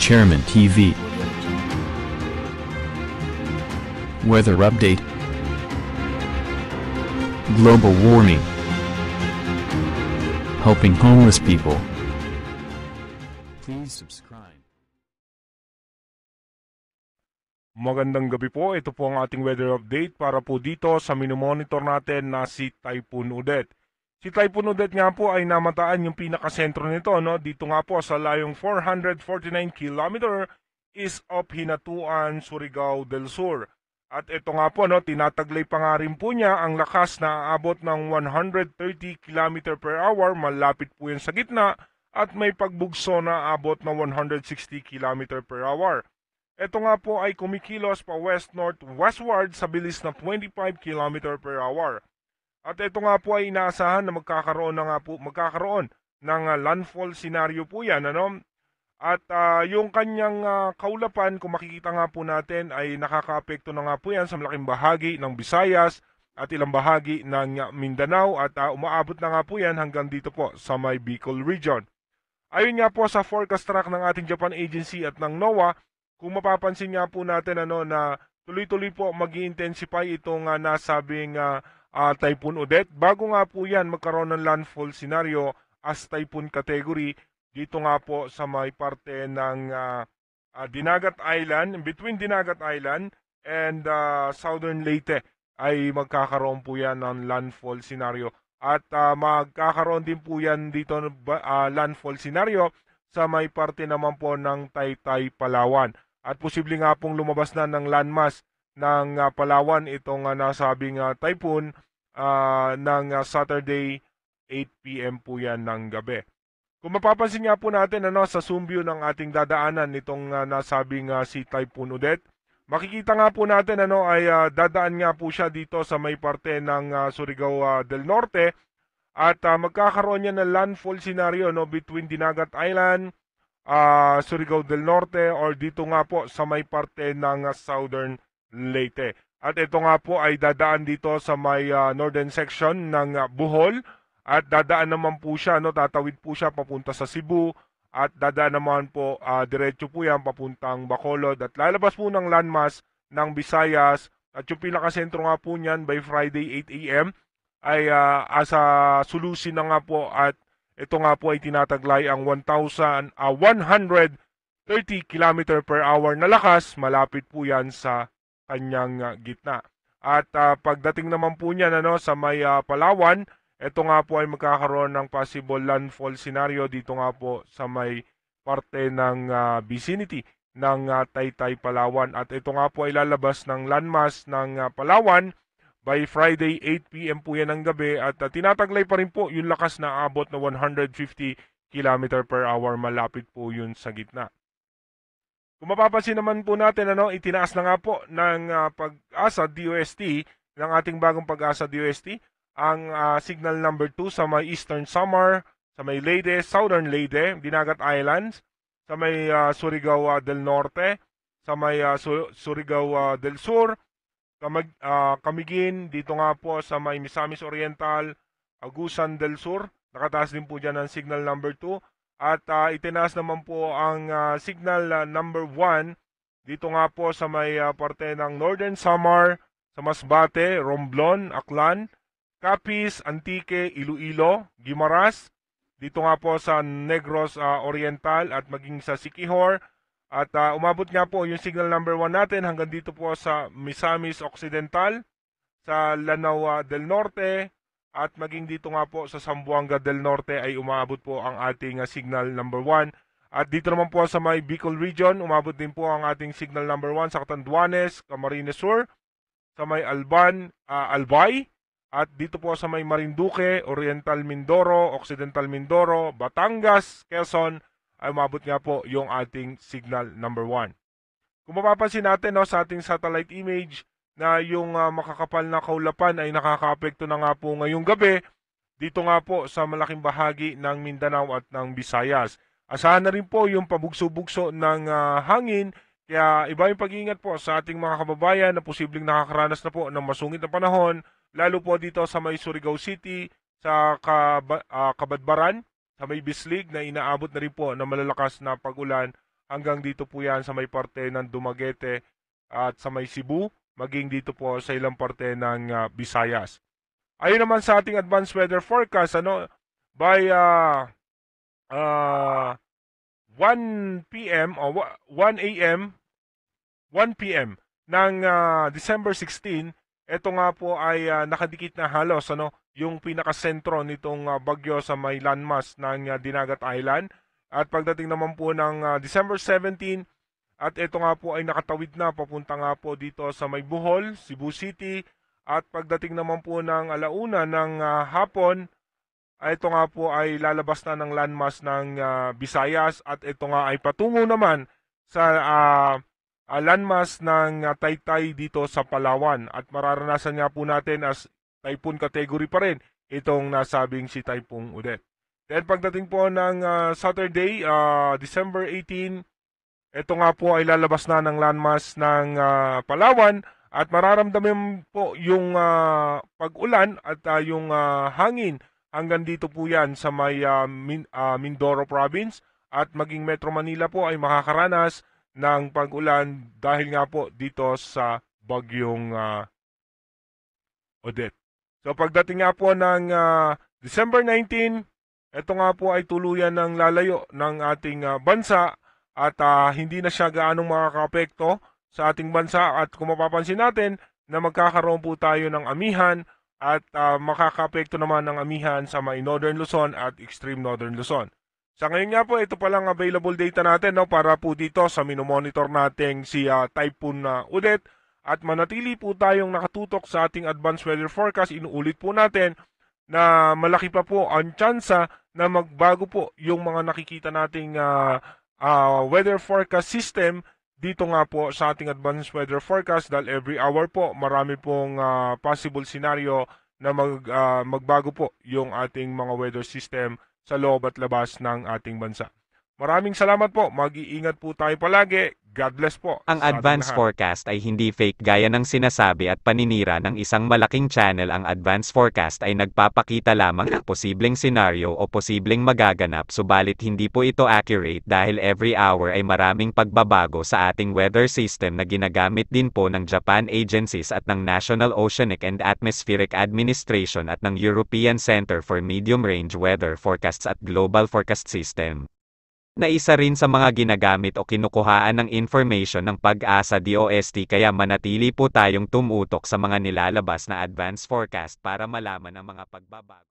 Chairman TV Weather Update Global Warming Helping Homeless People Please subscribe Magandang gabi po. Ito po ang ating weather update para po dito sa minomonitor natin na si Typhoon Odette. Si Typhoon Odette nga po ay namataan yung pinakasentro nito no dito nga po sa layong 449 km is of Hinatuan, Surigao del Sur. At ito nga po no tinataglay pa nga rin po niya ang lakas na aabot ng 130 km per hour malapit po yan sa gitna at may pagbugso na abot na 160 km per hour. Ito nga po ay kumikilos pa west-north-westward sa bilis na 25 km per hour. At ito nga po ay inaasahan na magkakaroon na nga po, magkakaroon ng ah, landfall scenario po yan, ano? At uh, yung kanyang uh, kaulapan, kung makikita nga po natin, ay nakakaapekto na nga po yan sa malaking bahagi ng Visayas at ilang bahagi ng Mindanao at uh, umaabot na nga po yan hanggang dito po sa may Bicol region. Ayun nga po sa forecast track ng ating Japan Agency at ng NOAA, kung mapapansin nga po natin ano, na tuloy-tuloy po mag intensify itong uh, nasabing uh, uh, Typhoon Odette. Bago nga po yan magkaroon ng landfall scenario as typhoon category dito nga po sa may parte ng uh, uh, Dinagat Island, between Dinagat Island and uh, Southern Leyte ay magkakaroon po yan ng landfall scenario. At uh, magkakaroon din po yan dito ng uh, landfall scenario sa may parte naman po ng Taytay, Palawan. At posible nga pong lumabas na ng landmass ng uh, Palawan itong uh, nasabing uh, typhoon uh, ng uh, Saturday 8pm po yan ng gabi. Kung mapapansin nga po natin ano, sa zoom view ng ating dadaanan nitong uh, nasabing uh, si Typhoon Odette, makikita nga po natin ano, ay uh, dadaan nga po siya dito sa may parte ng uh, Surigao uh, del Norte at uh, magkakaroon niya ng landfall scenario no, between Dinagat Island, uh, Surigao del Norte or dito nga po sa may parte ng uh, Southern Leyte. At ito nga po ay dadaan dito sa may uh, northern section ng uh, Bohol at dadaan naman po siya, no, tatawid po siya papunta sa Cebu at dadaan naman po uh, diretso po yan papuntang Bacolod at lalabas po ng landmass ng Visayas at yung pinakasentro nga po niyan by Friday 8 a.m. ay uh, asa sulusin na nga po at ito nga po ay tinataglay ang 1,130 uh, km per hour na lakas malapit po yan sa kanyang ah, gitna. At uh, pagdating naman po niyan ano, sa may uh, Palawan, ito nga po ay magkakaroon ng possible landfall scenario dito nga po sa may parte ng uh, vicinity ng uh, Taytay, Palawan. At ito nga po ay lalabas ng landmass ng uh, Palawan by Friday 8pm po yan ng gabi at uh, tinataglay pa rin po yung lakas na abot na 150 km per hour malapit po yun sa gitna. Kung mapapansin naman po natin, ano, itinaas na nga po ng uh, pag-asa DOST, ng ating bagong pag-asa DOST, ang uh, signal number 2 sa may Eastern Samar, sa may Leyte, Southern Leyte, Dinagat Islands, sa may uh, Surigao uh, del Norte, sa may uh, Sur Surigao uh, del Sur, Kamag, uh, Kamigin, dito nga po sa may Misamis Oriental, Agusan del Sur, nakataas din po dyan ang signal number 2, at uh, itinaas naman po ang uh, signal uh, number 1 dito nga po sa may uh, parte ng Northern Samar, sa Masbate, Romblon, Aklan, Capiz, Antique, Iloilo, Guimaras, dito nga po sa Negros uh, Oriental at maging sa Sikihor at uh, umabot nga po yung signal number 1 natin hanggang dito po sa Misamis Occidental, sa Lanao del Norte, at maging dito nga po sa Sambuanga del Norte ay umaabot po ang ating ah, signal number 1. At dito naman po sa may Bicol region, umabot din po ang ating signal number 1 sa Catanduanes, Camarines Sur, sa may Alban, uh, Albay, at dito po sa may Marinduque, Oriental Mindoro, Occidental Mindoro, Batangas, Quezon, ay umabot nga po yung ating signal number 1. Kung mapapansin natin no, sa ating satellite image, na yung uh, makakapal na kaulapan ay nakakaapekto na nga po ngayong gabi dito nga po sa malaking bahagi ng Mindanao at ng Visayas. Asahan na rin po yung pabugso-bugso ng uh, hangin kaya iba yung pag-iingat po sa ating mga kababayan na posibleng nakakaranas na po ng masungit na panahon lalo po dito sa may Surigao City, sa Kab- uh, ah, Kabadbaran, sa may Bislig na inaabot na rin po ng malalakas na pag-ulan hanggang dito po yan sa may parte ng Dumaguete at sa may Cebu maging dito po sa ilang parte ng uh, Visayas. Ayun naman sa ating advanced weather forecast, ano, by uh, uh, 1 p.m. o 1 a.m. 1 p.m. ng uh, December 16, ito nga po ay uh, nakadikit na halos ano yung pinakasentro nitong uh, bagyo sa may landmass ng uh, Dinagat Island. At pagdating naman po ng uh, December 17, at ito nga po ay nakatawid na papunta nga po dito sa May Bohol, Cebu City. At pagdating naman po ng alauna ng uh, hapon, ito nga po ay lalabas na ng landmass ng uh, Visayas at ito nga ay patungo naman sa uh, uh, landmass ng uh, Taytay dito sa Palawan. At mararanasan nga po natin as typhoon category pa rin itong nasabing si Typhoon Udet. Then pagdating po ng uh, Saturday, uh, December 18, ito nga po ay lalabas na ng landmass ng uh, Palawan at mararamdaman po yung uh, pag-ulan at uh, yung uh, hangin hanggang dito po yan sa may uh, Min, uh, Mindoro province at maging Metro Manila po ay makakaranas ng pag-ulan dahil nga po dito sa bagyong uh, Odette. So pagdating nga po ng uh, December 19, ito nga po ay tuluyan ng lalayo ng ating uh, bansa at uh, hindi na siya gaanong makakaapekto sa ating bansa at kung mapapansin natin na magkakaroon po tayo ng amihan at uh, makakaapekto naman ng amihan sa may Northern Luzon at Extreme Northern Luzon. Sa ngayon nga po, ito pa lang available data natin no, para po dito sa minomonitor natin si uh, Typhoon na uh, Udet at manatili po tayong nakatutok sa ating advanced weather forecast. Inuulit po natin na malaki pa po ang tsansa na magbago po yung mga nakikita nating uh, uh, weather forecast system dito nga po sa ating advanced weather forecast dahil every hour po marami pong uh, possible scenario na mag, uh, magbago po yung ating mga weather system sa loob at labas ng ating bansa. Maraming salamat po. Mag-iingat po tayo palagi. God bless po. Ang advance forecast ay hindi fake gaya ng sinasabi at paninira ng isang malaking channel. Ang advance forecast ay nagpapakita lamang ng posibleng senaryo o posibleng magaganap subalit hindi po ito accurate dahil every hour ay maraming pagbabago sa ating weather system na ginagamit din po ng Japan agencies at ng National Oceanic and Atmospheric Administration at ng European Center for Medium Range Weather Forecasts at Global Forecast System na isa rin sa mga ginagamit o kinukuhaan ng information ng pag-asa DOST kaya manatili po tayong tumutok sa mga nilalabas na advance forecast para malaman ang mga pagbabago.